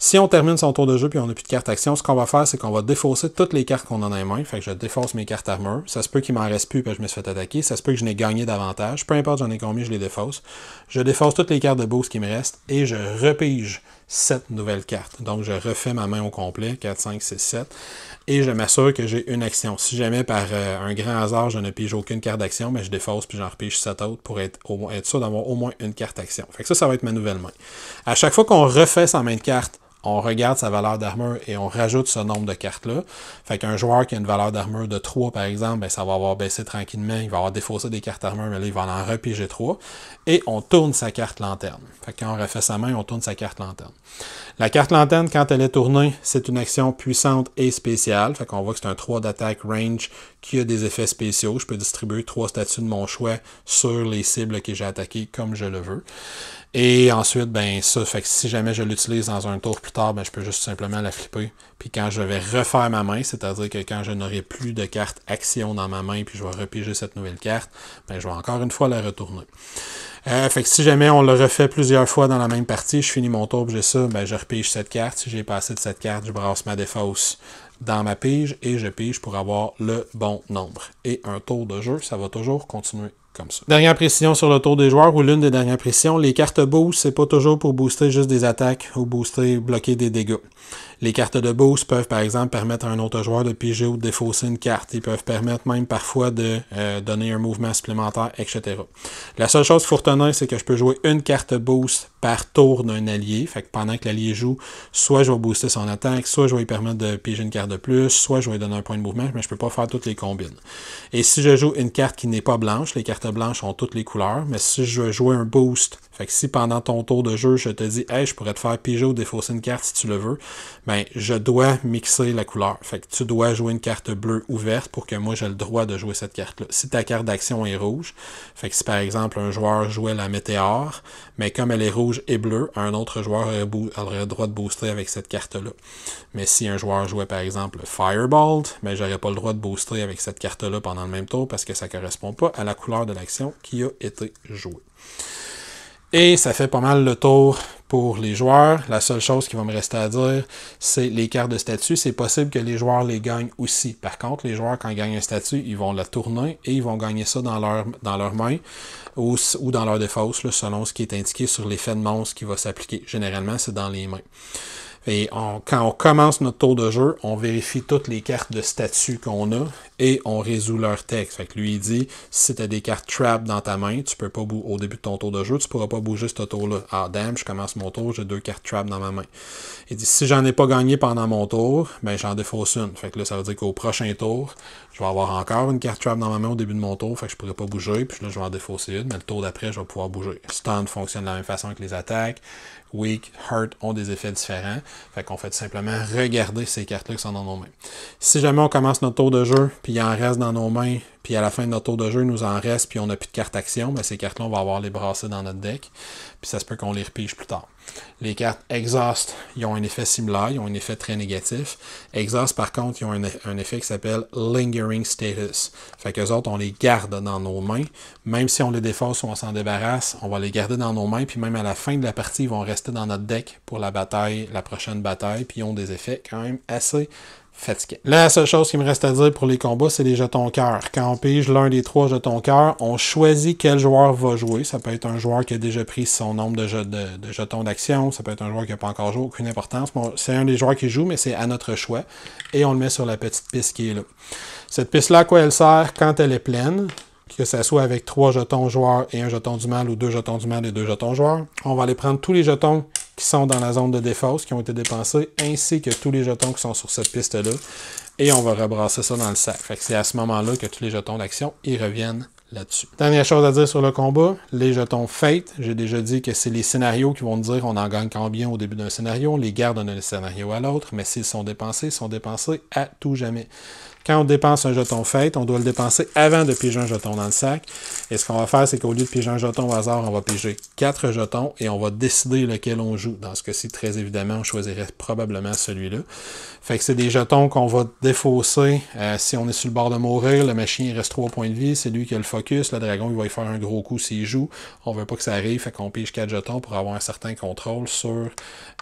Si on termine son tour de jeu puis on n'a plus de carte action, ce qu'on va faire, c'est qu'on va défausser toutes les cartes qu'on a dans les Fait que je défausse mes cartes armure. Ça se peut qu'il m'en reste plus parce que je me suis fait attaquer. Ça se peut que je n'ai gagné davantage. Peu importe j'en ai combien, je les défausse. Je défausse toutes les cartes de boost qui me restent et je repige cette nouvelle carte. Donc, je refais ma main au complet, 4, 5, 6, 7, et je m'assure que j'ai une action. Si jamais par euh, un grand hasard, je ne pige aucune carte d'action, mais je défausse puis j'en repige 7 autres pour être, au moins, être sûr d'avoir au moins une carte action. Fait que ça, ça va être ma nouvelle main. À chaque fois qu'on refait sa main de carte, on regarde sa valeur d'armure et on rajoute ce nombre de cartes-là. Fait qu'un joueur qui a une valeur d'armure de 3, par exemple, ben, ça va avoir baissé tranquillement, il va avoir défaussé des cartes armure, mais là, il va en repiger 3. Et on tourne sa carte lanterne. Fait qu'on quand refait sa main, on tourne sa carte lanterne. La carte lanterne, quand elle est tournée, c'est une action puissante et spéciale. Fait qu'on voit que c'est un 3 d'attaque range qui a des effets spéciaux. Je peux distribuer 3 statuts de mon choix sur les cibles que j'ai attaquées comme je le veux. Et ensuite, ben ça, fait que si jamais je l'utilise dans un tour plus tard, ben, je peux juste simplement la flipper. Puis quand je vais refaire ma main, c'est-à-dire que quand je n'aurai plus de carte action dans ma main, puis je vais repiger cette nouvelle carte, ben, je vais encore une fois la retourner. Euh, fait que si jamais on le refait plusieurs fois dans la même partie, je finis mon tour, j'ai ça, ben, je repige cette carte. Si j'ai passé de cette carte, je brasse ma défausse dans ma pige et je pige pour avoir le bon nombre. Et un tour de jeu, ça va toujours continuer Dernière précision sur le tour des joueurs ou l'une des dernières précisions, les cartes boost, c'est pas toujours pour booster juste des attaques ou booster, bloquer des dégâts. Les cartes de boost peuvent, par exemple, permettre à un autre joueur de piger ou de défausser une carte. Ils peuvent permettre même parfois de euh, donner un mouvement supplémentaire, etc. La seule chose qu'il retenir, c'est que je peux jouer une carte boost par tour d'un allié. Fait que pendant que l'allié joue, soit je vais booster son attaque, soit je vais lui permettre de piger une carte de plus, soit je vais lui donner un point de mouvement, mais je ne peux pas faire toutes les combines. Et si je joue une carte qui n'est pas blanche, les cartes blanches ont toutes les couleurs, mais si je veux jouer un boost si pendant ton tour de jeu, je te dis, hey, je pourrais te faire piger ou défausser une carte si tu le veux, ben, je dois mixer la couleur. Fait que tu dois jouer une carte bleue ou verte pour que moi j'ai le droit de jouer cette carte-là. Si ta carte d'action est rouge, fait si par exemple un joueur jouait la météore, mais comme elle est rouge et bleue, un autre joueur aurait, le droit de booster avec cette carte-là. Mais si un joueur jouait par exemple Fireball, mais ben, j'aurais pas le droit de booster avec cette carte-là pendant le même tour parce que ça correspond pas à la couleur de l'action qui a été jouée. Et ça fait pas mal le tour pour les joueurs. La seule chose qui va me rester à dire, c'est les cartes de statut. C'est possible que les joueurs les gagnent aussi. Par contre, les joueurs, quand ils gagnent un statut, ils vont la tourner et ils vont gagner ça dans leur, dans leur main ou, ou dans leur défausse, selon ce qui est indiqué sur l'effet de monstre qui va s'appliquer. Généralement, c'est dans les mains. Et quand on commence notre tour de jeu, on vérifie toutes les cartes de statut qu'on a et on résout leur texte. Fait que lui, il dit, si tu as des cartes trap dans ta main, tu peux pas au début de ton tour de jeu, tu pourras pas bouger ce tour-là. Ah, damn, je commence mon tour, j'ai deux cartes trap dans ma main. Il dit, si j'en ai pas gagné pendant mon tour, ben j'en défausse une. Fait que là, ça veut dire qu'au prochain tour, je vais avoir encore une carte trap dans ma main au début de mon tour, fait que je pourrais pas bouger, puis là, je vais en défausser une, mais le tour d'après, je vais pouvoir bouger. Stand fonctionne de la même façon que les attaques. Weak, Heart ont des effets différents. Fait qu'on fait simplement regarder ces cartes-là qui sont dans nos mains. Si jamais on commence notre tour de jeu, puis il en reste dans nos mains puis à la fin de notre tour de jeu, il nous en reste, puis on n'a plus de cartes action. Mais ces cartes-là, on va avoir les brasser dans notre deck. Puis ça se peut qu'on les repige plus tard. Les cartes Exhaust, ils ont un effet similaire, ils ont un effet très négatif. Exhaust, par contre, ils ont un, un effet qui s'appelle Lingering Status. Fait qu'eux autres, on les garde dans nos mains. Même si on les défausse ou on s'en débarrasse, on va les garder dans nos mains. Puis même à la fin de la partie, ils vont rester dans notre deck pour la bataille, la prochaine bataille. Puis ils ont des effets quand même assez fatigué. La seule chose qui me reste à dire pour les combats, c'est les jetons cœur. Quand on pige l'un des trois jetons cœur, on choisit quel joueur va jouer. Ça peut être un joueur qui a déjà pris son nombre de, jetons d'action, ça peut être un joueur qui n'a pas encore joué, aucune importance. c'est un des joueurs qui joue, mais c'est à notre choix. Et on le met sur la petite piste qui est là. Cette piste-là, quoi elle sert quand elle est pleine? que ça soit avec trois jetons joueurs et un jeton du mal ou deux jetons du mal et deux jetons joueurs. On va aller prendre tous les jetons qui sont dans la zone de défense, qui ont été dépensés, ainsi que tous les jetons qui sont sur cette piste-là. Et on va rebrasser ça dans le sac. c'est à ce moment-là que tous les jetons d'action, y reviennent là-dessus. Dernière chose à dire sur le combat, les jetons Fate. J'ai déjà dit que c'est les scénarios qui vont nous dire on en gagne combien au début d'un scénario, on les garde d'un scénario à l'autre, mais s'ils sont dépensés, ils sont dépensés à tout jamais. Quand on dépense un jeton fête, on doit le dépenser avant de piger un jeton dans le sac. Et ce qu'on va faire, c'est qu'au lieu de piger un jeton au hasard, on va piger quatre jetons et on va décider lequel on joue. Dans ce cas-ci, très évidemment, on choisirait probablement celui-là. Fait que c'est des jetons qu'on va défausser. Euh, si on est sur le bord de mourir, le machin il reste trois points de vie, c'est lui qui a le focus. Le dragon, il va y faire un gros coup s'il joue. On veut pas que ça arrive, fait qu'on pige quatre jetons pour avoir un certain contrôle sur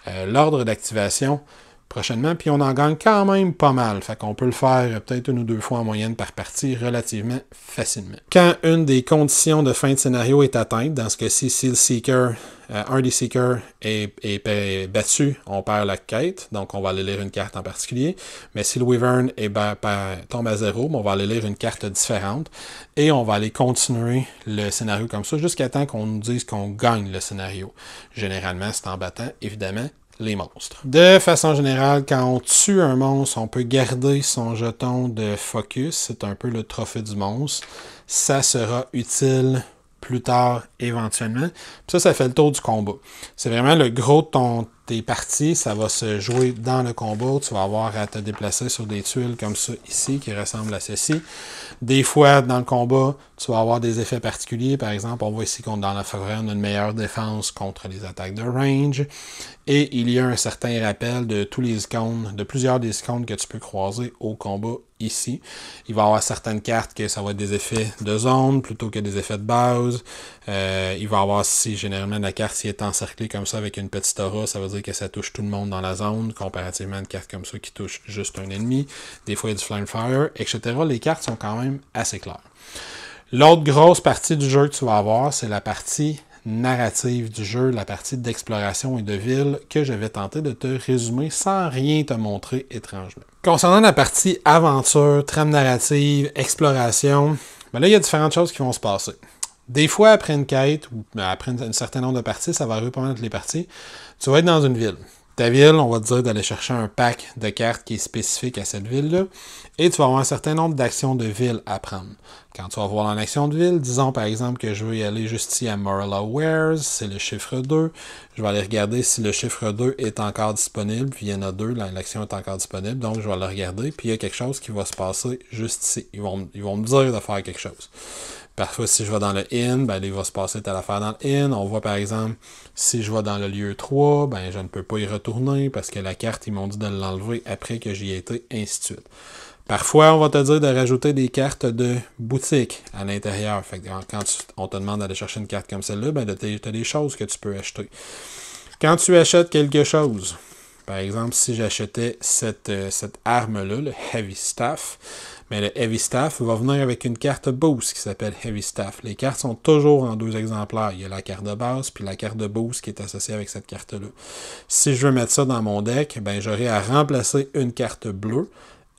euh, l'ordre d'activation prochainement, puis on en gagne quand même pas mal. Fait qu'on peut le faire peut-être une ou deux fois en moyenne par partie relativement facilement. Quand une des conditions de fin de scénario est atteinte, dans ce cas-ci, si le Seeker, euh, un des Seekers est, est, battu, on perd la quête, donc on va aller lire une carte en particulier. Mais si le Wyvern est tombe à zéro, ben, on va aller lire une carte différente et on va aller continuer le scénario comme ça jusqu'à temps qu'on nous dise qu'on gagne le scénario. Généralement, c'est en battant, évidemment, les monstres. De façon générale, quand on tue un monstre, on peut garder son jeton de focus. C'est un peu le trophée du monstre. Ça sera utile plus tard éventuellement. ça, ça fait le tour du combat. C'est vraiment le gros de ton, tes parties, ça va se jouer dans le combat. Tu vas avoir à te déplacer sur des tuiles comme ça ici, qui ressemblent à ceci. Des fois, dans le combat, tu vas avoir des effets particuliers. Par exemple, on voit ici qu'on dans la forêt, on a une meilleure défense contre les attaques de range. Et il y a un certain rappel de tous les icônes, de plusieurs des icônes que tu peux croiser au combat ici. Il va y avoir certaines cartes que ça va être des effets de zone plutôt que des effets de base. Euh, il va y avoir si généralement la carte si est encerclée comme ça avec une petite aura, ça veut dire que ça touche tout le monde dans la zone, comparativement à une carte comme ça qui touche juste un ennemi. Des fois il y a du flame fire, etc. Les cartes sont quand même assez claires. L'autre grosse partie du jeu que tu vas avoir, c'est la partie narrative du jeu, la partie d'exploration et de ville que je vais tenter de te résumer sans rien te montrer étrangement. Concernant la partie aventure, trame narrative, exploration, ben là, il y a différentes choses qui vont se passer. Des fois, après une quête ou ben, après un certain nombre de parties, ça va arriver toutes les parties, tu vas être dans une ville ta ville, on va dire d'aller chercher un pack de cartes qui est spécifique à cette ville-là, et tu vas avoir un certain nombre d'actions de ville à prendre. Quand tu vas voir l'action de ville, disons par exemple que je veux y aller juste ici à Morella Wares, c'est le chiffre 2. Je vais aller regarder si le chiffre 2 est encore disponible, puis il y en a deux, l'action est encore disponible, donc je vais le regarder, puis il y a quelque chose qui va se passer juste ici. vont, ils vont me dire de faire quelque chose. Parfois, si je vais dans le in, ben, il va se passer telle affaire dans le in. On voit par exemple, si je vais dans le lieu 3, ben, je ne peux pas y retourner parce que la carte, ils m'ont dit de l'enlever après que j'y ai été, ainsi de suite. Parfois, on va te dire de rajouter des cartes de boutique à l'intérieur. quand on te demande d'aller chercher une carte comme celle-là, ben, tu as des choses que tu peux acheter. Quand tu achètes quelque chose, par exemple, si j'achetais cette, euh, cette arme-là, le Heavy Staff, mais le Heavy Staff va venir avec une carte Boost qui s'appelle Heavy Staff. Les cartes sont toujours en deux exemplaires. Il y a la carte de base puis la carte de Boost qui est associée avec cette carte-là. Si je veux mettre ça dans mon deck, ben j'aurai à remplacer une carte bleue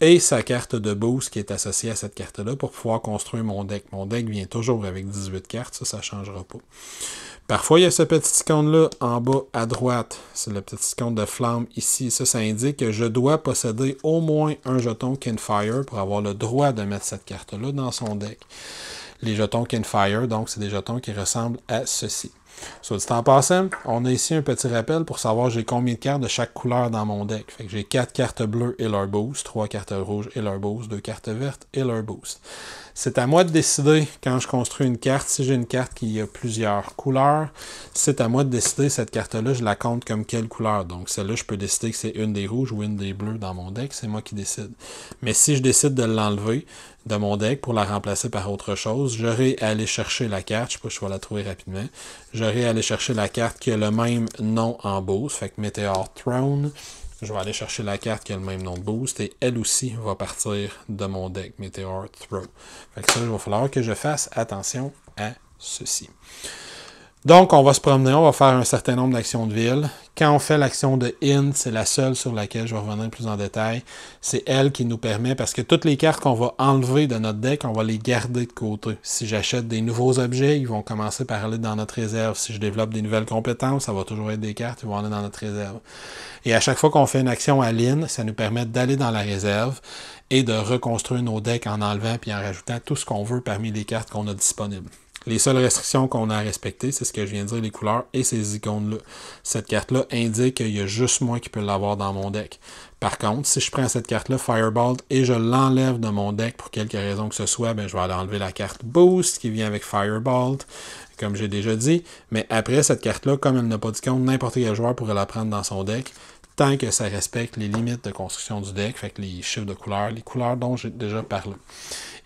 et sa carte de boost qui est associée à cette carte-là pour pouvoir construire mon deck. Mon deck vient toujours avec 18 cartes, ça, ça ne changera pas. Parfois, il y a ce petit icône-là en bas à droite. C'est le petit icône de flamme ici. Ça, ça indique que je dois posséder au moins un jeton Kinfire pour avoir le droit de mettre cette carte-là dans son deck. Les jetons Kinfire, donc, c'est des jetons qui ressemblent à ceci. Soit dit en passant, on a ici un petit rappel pour savoir j'ai combien de cartes de chaque couleur dans mon deck. Fait que j'ai 4 cartes bleues et leur boost, 3 cartes rouges et leur boost, 2 cartes vertes et leur boost. C'est à moi de décider quand je construis une carte, si j'ai une carte qui a plusieurs couleurs, c'est à moi de décider cette carte-là, je la compte comme quelle couleur. Donc celle-là, je peux décider que c'est une des rouges ou une des bleues dans mon deck, c'est moi qui décide. Mais si je décide de l'enlever, de mon deck pour la remplacer par autre chose. J'aurais aller chercher la carte, je sais pas si je vais la trouver rapidement. J'aurais aller chercher la carte qui a le même nom en boost, fait que Meteor Throne. Je vais aller chercher la carte qui a le même nom de boost et elle aussi va partir de mon deck Meteor Throne Fait que ça, il va falloir que je fasse attention à ceci. Donc, on va se promener, on va faire un certain nombre d'actions de ville. Quand on fait l'action de IN, c'est la seule sur laquelle je vais revenir plus en détail. C'est elle qui nous permet, parce que toutes les cartes qu'on va enlever de notre deck, on va les garder de côté. Si j'achète des nouveaux objets, ils vont commencer par aller dans notre réserve. Si je développe des nouvelles compétences, ça va toujours être des cartes, ils vont aller dans notre réserve. Et à chaque fois qu'on fait une action à l'IN, ça nous permet d'aller dans la réserve et de reconstruire nos decks en enlevant puis en rajoutant tout ce qu'on veut parmi les cartes qu'on a disponibles. Les seules restrictions qu'on a à respecter, c'est ce que je viens de dire, les couleurs et ces icônes-là. Cette carte-là indique qu'il y a juste moi qui peux l'avoir dans mon deck. Par contre, si je prends cette carte-là, Fireball, et je l'enlève de mon deck pour quelque raison que ce soit, ben, je vais aller enlever la carte Boost qui vient avec Fireball, comme j'ai déjà dit. Mais après, cette carte-là, comme elle n'a pas d'icône, n'importe quel joueur pourrait la prendre dans son deck tant que ça respecte les limites de construction du deck, fait les chiffres de couleurs, les couleurs dont j'ai déjà parlé.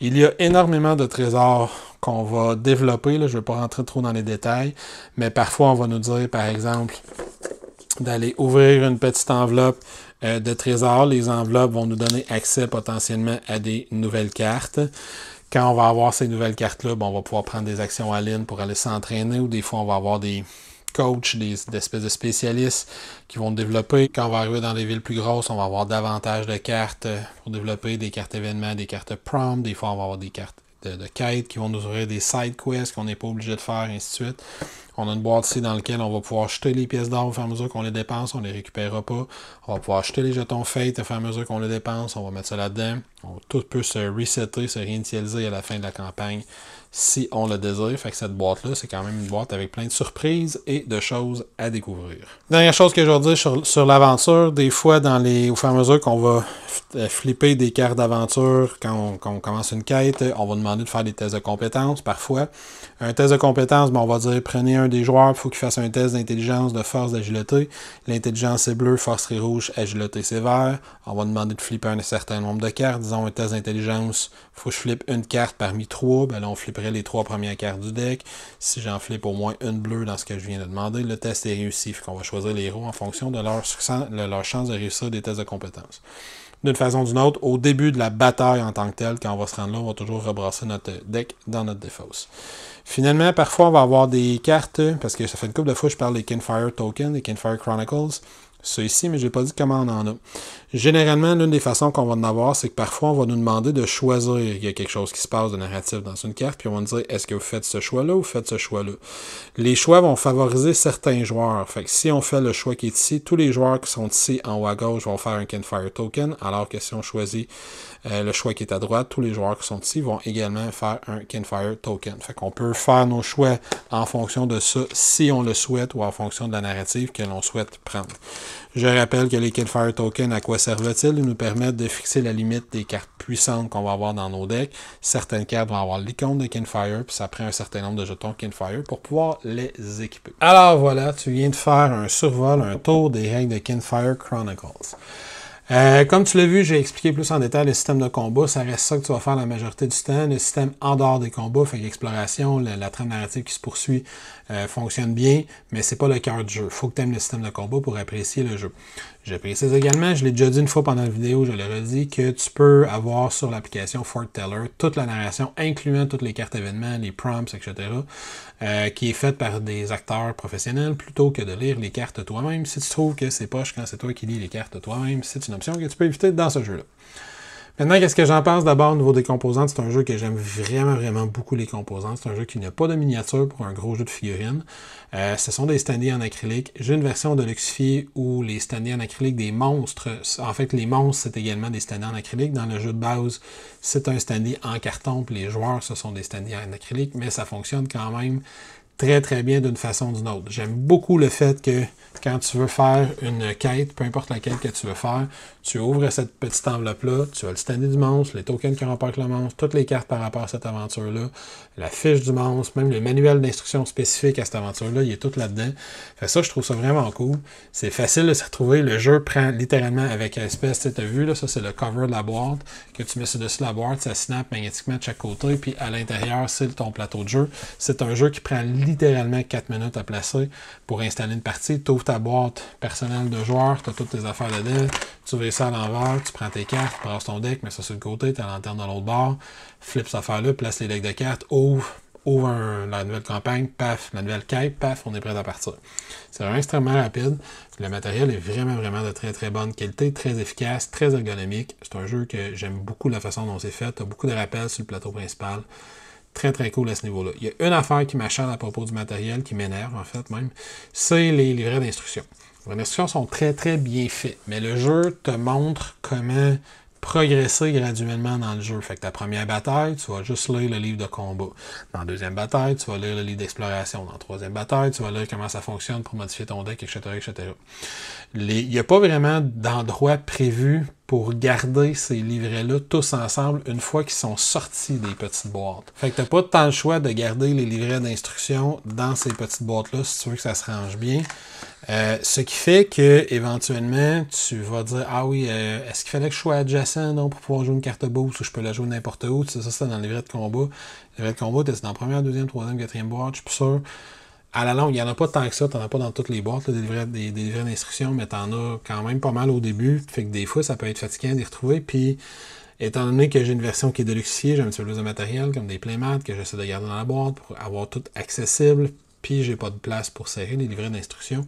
Il y a énormément de trésors qu'on va développer, je ne vais pas rentrer trop dans les détails, mais parfois on va nous dire, par exemple, d'aller ouvrir une petite enveloppe euh, de trésors. Les enveloppes vont nous donner accès potentiellement à des nouvelles cartes quand on va avoir ces nouvelles cartes-là, on va pouvoir prendre des actions à ligne pour aller s'entraîner ou des fois on va avoir des, coach des, espèces de spécialistes qui vont développer. Quand on va arriver dans les villes plus grosses, on va avoir davantage de cartes euh, pour développer des cartes événements, des cartes prom, des fois on va avoir des cartes de, de qui vont nous ouvrir des side quests qu'on n'est pas obligé de faire, ainsi de suite. On a une boîte ici dans laquelle on va pouvoir jeter les pièces d'or au fur et à mesure qu'on les dépense, on ne les récupérera pas. On va pouvoir jeter les jetons fate au fur et à mesure qu'on les dépense, on va mettre ça là-dedans. tout peut se resetter, se réinitialiser à la fin de la campagne si on le désire. Fait que cette boîte-là, c'est quand même une boîte avec plein de surprises et de choses à découvrir. Dernière chose que je veux dire sur, l'aventure, des fois, dans les, au fur et à mesure qu'on va euh, flipper des cartes d'aventure, quand on, commence une quête, on va demander de faire des tests de compétences parfois. Un test de compétences, on va dire prenez un des joueurs, il faut qu'il fasse un test d'intelligence, de force, d'agilité. L'intelligence c'est bleu, force c'est rouge, agilité c'est vert. On va demander de flipper un certain nombre de cartes. Disons un test d'intelligence, il faut que je flippe une carte parmi trois, ben là on flipperait les trois premières cartes du deck. Si j'en flippe au moins une bleue dans ce que je viens de demander, le test est réussi. Fait qu'on va choisir les héros en fonction de leur, de leur chance de réussir des tests de compétences d'une façon ou d'une autre, au début de la bataille en tant que telle, quand on va se rendre là, on va toujours rebrasser notre deck dans notre défausse. Finalement, parfois, on va avoir des cartes, parce que ça fait une couple de fois que je parle des Kinfire Tokens, des Kinfire Chronicles ça ici, mais je n'ai pas dit comment on en a. Généralement, l'une des façons qu'on va en avoir, c'est que parfois, on va nous demander de choisir. Il y a quelque chose qui se passe de narratif dans une carte, puis on va nous dire est-ce que vous faites ce choix-là ou faites ce choix-là Les choix vont favoriser certains joueurs. Fait si on fait le choix qui est ici, tous les joueurs qui sont ici en haut à gauche vont faire un Canfire Token, alors que si on choisit euh, le choix qui est à droite, tous les joueurs qui sont ici vont également faire un Canfire Token. Fait qu'on peut faire nos choix en fonction de ça, si on le souhaite, ou en fonction de la narrative que l'on souhaite prendre. Je rappelle que les Kinfire Tokens, à quoi servent-ils? Ils nous permettent de fixer la limite des cartes puissantes qu'on va avoir dans nos decks. Certaines cartes vont avoir l'icône de Kinfire, puis ça prend un certain nombre de jetons Kinfire pour pouvoir les équiper. Alors voilà, tu viens de faire un survol, un tour des règles de Kinfire Chronicles. Euh, comme tu l'as vu, j'ai expliqué plus en détail le système de combat. Ça reste ça que tu vas faire la majorité du temps. Le système en dehors des combats, fait l'exploration, la, trame narrative qui se poursuit euh, fonctionne bien, mais c'est pas le cœur du jeu. Faut que tu aimes le système de combat pour apprécier le jeu. Je précise également, je l'ai déjà dit une fois pendant la vidéo, je le redis, que tu peux avoir sur l'application Fort Teller toute la narration, incluant toutes les cartes événements, les prompts, etc., euh, qui est faite par des acteurs professionnels plutôt que de lire les cartes toi-même. Si tu trouves que c'est poche quand c'est toi qui lis les cartes toi-même, c'est une option que tu peux éviter dans ce jeu-là. Maintenant, qu'est-ce que j'en pense d'abord au niveau des composantes? C'est un jeu que j'aime vraiment, vraiment beaucoup les composantes. C'est un jeu qui n'a pas de miniature pour un gros jeu de figurines. Euh, ce sont des standees en acrylique. J'ai une version de Luxfi où les standees en acrylique des monstres, en fait, les monstres, c'est également des standees en acrylique. Dans le jeu de base, c'est un standee en carton, puis les joueurs, ce sont des standees en acrylique, mais ça fonctionne quand même très très bien d'une façon ou d'une autre. J'aime beaucoup le fait que quand tu veux faire une quête, peu importe laquelle que tu veux faire, tu ouvres cette petite enveloppe-là, tu as le stand du monstre, les tokens qui remportent le monstre, toutes les cartes par rapport à cette aventure-là, la fiche du monstre, même le manuel d'instruction spécifique à cette aventure-là, il est tout là-dedans. ça, je trouve ça vraiment cool. C'est facile de se retrouver. Le jeu prend littéralement avec espèce, tu as vu, là, ça c'est le cover de la boîte, que tu mets sur-dessus la boîte, ça snap magnétiquement de chaque côté, puis à l'intérieur, c'est ton plateau de jeu. C'est un jeu qui prend littéralement 4 minutes à placer pour installer une partie. Tu ouvres ta boîte personnelle de joueur, tu as toutes tes affaires dedans, tu ouvres ça à l'envers, tu prends tes cartes, tu prends ton deck, mets ça sur le côté, tu as lanterne dans l'autre bord, flip cette affaire-là, place les decks de cartes, ouvre, ouvre la nouvelle campagne, paf, la nouvelle cape. paf, on est prêt à partir. C'est extrêmement rapide. Le matériel est vraiment, vraiment de très, très bonne qualité, très efficace, très ergonomique. C'est un jeu que j'aime beaucoup la façon dont c'est fait. Tu as beaucoup de rappels sur le plateau principal très, très cool à ce niveau-là. Il y a une affaire qui m'achète à propos du matériel, qui m'énerve en fait même, c'est les livrets d'instruction. Les instructions sont très, très bien faits, mais le jeu te montre comment progresser graduellement dans le jeu. Fait que ta première bataille, tu vas juste lire le livre de combat. Dans la deuxième bataille, tu vas lire le livre d'exploration. Dans la troisième bataille, tu vas lire comment ça fonctionne pour modifier ton deck, etc. Il n'y a pas vraiment d'endroit prévu pour garder ces livrets-là tous ensemble une fois qu'ils sont sortis des petites boîtes. Fait que tu n'as pas tant le choix de garder les livrets d'instruction dans ces petites boîtes-là si tu veux que ça se range bien. Euh, ce qui fait que éventuellement tu vas dire Ah oui, euh, est-ce qu'il fallait que je sois adjacent pour pouvoir jouer une carte boost ou je peux la jouer n'importe où? Tu ça, c'est dans le livret de combat. Les vrais de combat, c'est dans la première, deuxième, troisième, quatrième boîte, je suis plus sûr. À la longue, il n'y en a pas tant que ça, tu n'en as pas dans toutes les boîtes, des, livrets, d'instructions, mais tu en as quand même pas mal au début. Fait que des fois, ça peut être fatigant d'y retrouver. Puis étant donné que j'ai une version qui est de j'ai un petit peu plus de matériel, comme des playmats que j'essaie de garder dans la boîte pour avoir tout accessible, puis j'ai pas de place pour serrer les livrets d'instructions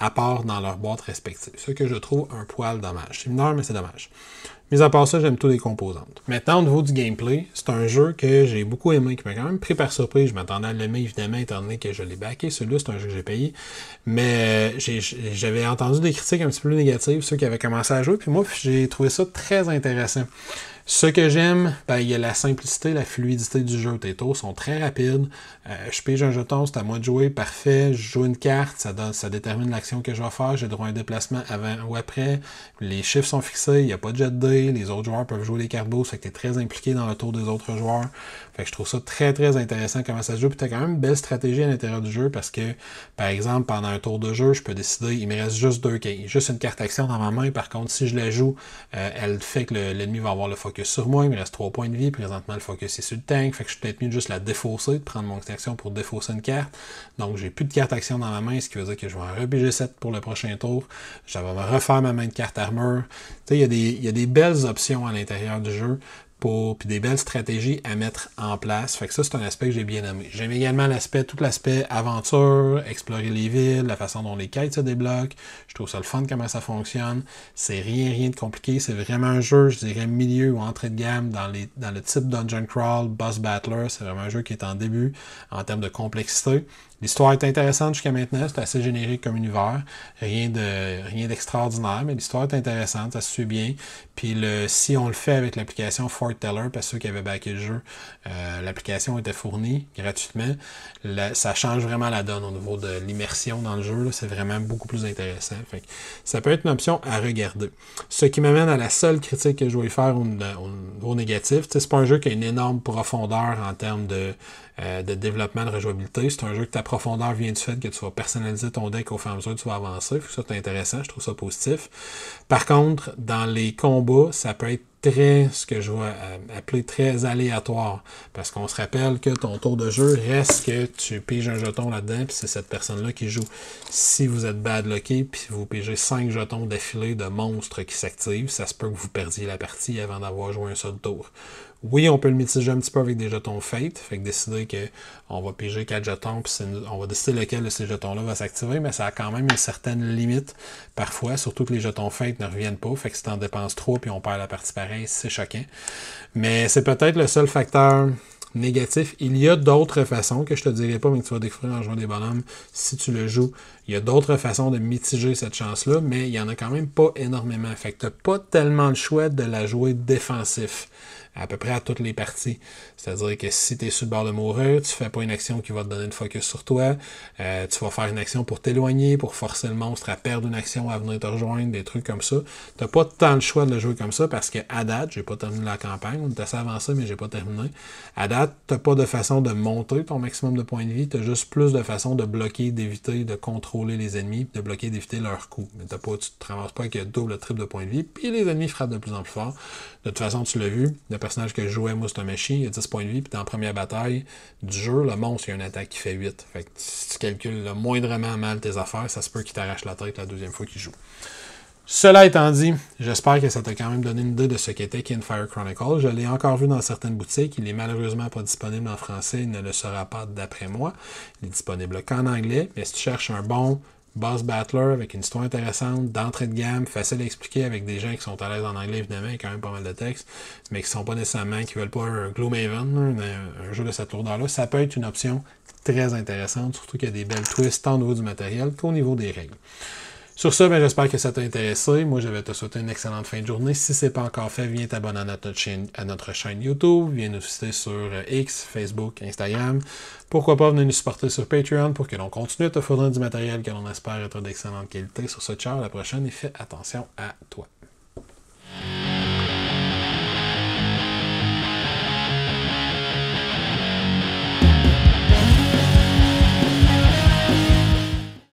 à part dans leurs boîtes respectives. Ce que je trouve un poil dommage. C'est mineur, mais c'est dommage. Mais à part ça, j'aime tous les composantes. Maintenant, au niveau du gameplay, c'est un jeu que j'ai beaucoup aimé, qui m'a quand même pris par surprise. Je m'attendais à l'aimer, évidemment, étant donné que je l'ai backé. Celui-là, c'est un jeu que j'ai payé. Mais euh, j'avais entendu des critiques un petit peu négatives, ceux qui avaient commencé à jouer. Puis moi, j'ai trouvé ça très intéressant. Ce que j'aime, ben, il y a la simplicité, la fluidité du jeu. Tes tours sont très rapides. Euh, je pige un jeton, c'est à moi de jouer, parfait. Je joue une carte, ça, donne, ça détermine l'action que je vais faire. J'ai droit à un déplacement avant ou après. Les chiffres sont fixés, il n'y a pas de jet de dés. Les autres joueurs peuvent jouer les cartes beaux, fait que tu es très impliqué dans le tour des autres joueurs. Fait que je trouve ça très très intéressant comment ça se joue. Puis tu as quand même une belle stratégie à l'intérieur du jeu parce que, par exemple, pendant un tour de jeu, je peux décider, il me reste juste deux, juste une carte action dans ma main. Par contre, si je la joue, euh, elle fait que l'ennemi va avoir le focus sur moi, il me reste 3 points de vie, présentement le focus est sur le tank, fait que je suis peut-être mieux juste la défausser, de prendre mon action pour défausser une carte. Donc j'ai plus de carte action dans ma main, ce qui veut dire que je vais en rebiger 7 pour le prochain tour, je vais refaire ma main de carte armure. Tu sais, il y, y, a des belles options à l'intérieur du jeu, pour, puis des belles stratégies à mettre en place. Fait que ça, c'est un aspect que j'ai bien aimé. J'aime également l'aspect, tout l'aspect aventure, explorer les villes, la façon dont les quêtes se débloquent. Je trouve ça le fun comment ça fonctionne. C'est rien, rien de compliqué. C'est vraiment un jeu, je dirais, milieu ou entrée de gamme dans, dans le type Dungeon Crawl, Boss Battler. C'est vraiment un jeu qui est en début en termes de complexité. L'histoire est intéressante jusqu'à maintenant, c'est assez générique comme univers, rien de rien d'extraordinaire, mais l'histoire est intéressante, ça se suit bien. Puis le, si on le fait avec l'application Forteller, parce que ceux qui avaient backé le jeu, euh, l'application était fournie gratuitement, ça change vraiment la donne au niveau de l'immersion dans le jeu, c'est vraiment beaucoup plus intéressant. ça peut être une option à regarder. Ce qui m'amène à la seule critique que je vais faire au, négatif. au négatif, c'est pas un jeu qui a une énorme profondeur en termes de euh, de développement de rejouabilité. C'est un jeu que ta profondeur vient du fait que tu vas personnaliser ton deck au fur et à mesure que tu vas avancer. Ça, c'est intéressant, je trouve ça positif. Par contre, dans les combats, ça peut être très, ce que je vais euh, appeler très aléatoire. Parce qu'on se rappelle que ton tour de jeu reste que tu piges un jeton là-dedans, puis c'est cette personne-là qui joue. Si vous êtes bad lucky, puis vous pigez 5 jetons d'affilée de monstres qui s'activent, ça se peut que vous perdiez la partie avant d'avoir joué un seul tour. Oui, on peut le mitiger un petit peu avec des jetons Fate. Fait que décider qu'on va piger quatre jetons, puis on va décider lequel de ces jetons-là va s'activer, mais ça a quand même une certaine limite parfois, surtout que les jetons Fate ne reviennent pas. Fait que si t'en dépenses trop, puis on perd la partie pareille, c'est choquant. Mais c'est peut-être le seul facteur négatif. Il y a d'autres façons que je te dirai pas, mais que tu vas découvrir en jouant des bonhommes si tu le joues. Il y a d'autres façons de mitiger cette chance-là, mais il y en a quand même pas énormément. Fait que t'as pas tellement le choix de la jouer défensif à peu près à toutes les parties. C'est-à-dire que si tu es sur le bord de mourir, tu fais pas une action qui va te donner une focus sur toi. Euh, tu vas faire une action pour t'éloigner, pour forcer le monstre à perdre une action, à venir te rejoindre, des trucs comme ça. Tu n'as pas tant le choix de le jouer comme ça parce que à date, j'ai pas terminé la campagne. On était assez avancé, mais j'ai pas terminé. À date, tu pas de façon de monter ton maximum de points de vie. Tu as juste plus de façon de bloquer, d'éviter, de contrôler les ennemis, de bloquer, d'éviter leurs coups. Mais pas, tu ne te traverses pas avec double, triple de points de vie. Puis les ennemis frappent de plus en plus fort. De toute façon, tu l'as vu, personnage que je jouais, moi, il a 10 points de vie, puis dans la première bataille du jeu, le monstre, il a une attaque qui fait 8. Fait que si tu calcules le moindrement mal tes affaires, ça se peut qu'il t'arrache la tête la deuxième fois qu'il joue. Cela étant dit, j'espère que ça t'a quand même donné une idée de ce qu'était Kinfire Chronicle. Je l'ai encore vu dans certaines boutiques. Il est malheureusement pas disponible en français. Il ne le sera pas d'après moi. Il est disponible qu'en anglais. Mais si tu cherches un bon boss battler avec une histoire intéressante, d'entrée de gamme, facile à expliquer avec des gens qui sont à l'aise en anglais, évidemment, quand même pas mal de textes, mais qui sont pas nécessairement, qui veulent pas un Gloomhaven, un, un jeu de cette lourdeur-là. Ça peut être une option très intéressante, surtout qu'il y a des belles twists tant au niveau du matériel qu'au niveau des règles. Sur ce, ben, j'espère que ça t'a intéressé. Moi, je vais te souhaiter une excellente fin de journée. Si ce n'est pas encore fait, viens t'abonner à notre, chaîne, YouTube. Viens nous citer sur euh, X, Facebook, Instagram. Pourquoi pas venir nous supporter sur Patreon pour que l'on continue à te fournir du matériel que l'on espère être d'excellente qualité. Sur ce, ciao, à la prochaine et fais attention à toi.